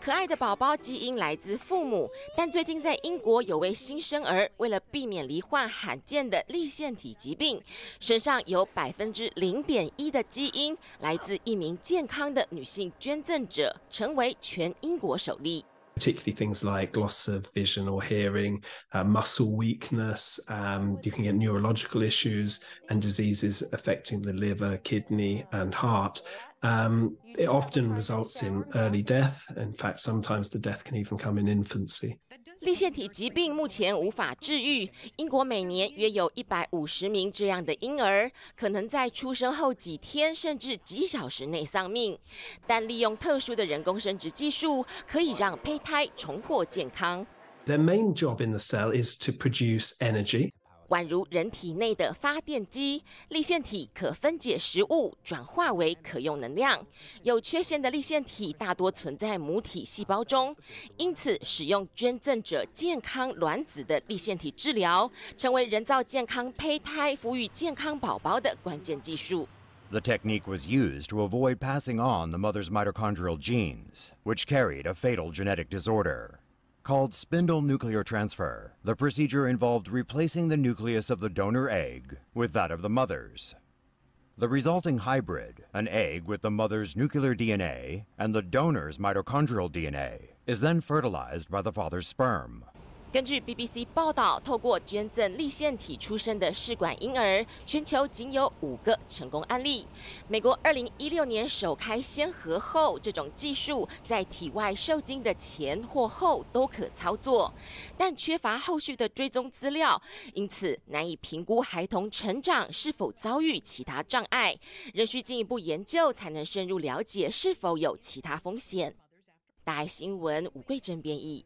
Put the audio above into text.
可爱的宝宝基因来自父母，但最近在英国有位新生儿，为了避免罹患罕见的立腺体疾病，身上有百分之零点一的基因来自一名健康的女性捐赠者，成为全英国首例。Particularly things like loss of vision or hearing, muscle weakness, you can get neurological issues and diseases affecting the liver, kidney and heart. Um, it often results in early death. In fact, sometimes the death can even come in infancy. 立腺体疾病目前无法治愈。英国每年约有一百五十名这样的婴儿，可能在出生后几天甚至几小时内丧命。但利用特殊的人工生殖技术，可以让胚胎重获健康。Their main job in the cell is to produce energy. 宛如人体内的发电机，立线体可分解食物，转化为可用能量。有缺陷的立线体大多存在母体细胞中，因此使用捐赠者健康卵子的立线体治疗，成为人造健康胚胎、抚育健康宝宝的关键技术。called spindle nuclear transfer. The procedure involved replacing the nucleus of the donor egg with that of the mother's. The resulting hybrid, an egg with the mother's nuclear DNA and the donor's mitochondrial DNA, is then fertilized by the father's sperm. 根据 BBC 报道，透过捐赠立腺体出生的试管婴儿，全球仅有五个成功案例。美国2016年首开先河后，这种技术在体外受精的前或后都可操作，但缺乏后续的追踪资料，因此难以评估孩童成长是否遭遇其他障碍，仍需进一步研究才能深入了解是否有其他风险。大爱新闻吴桂珍编译。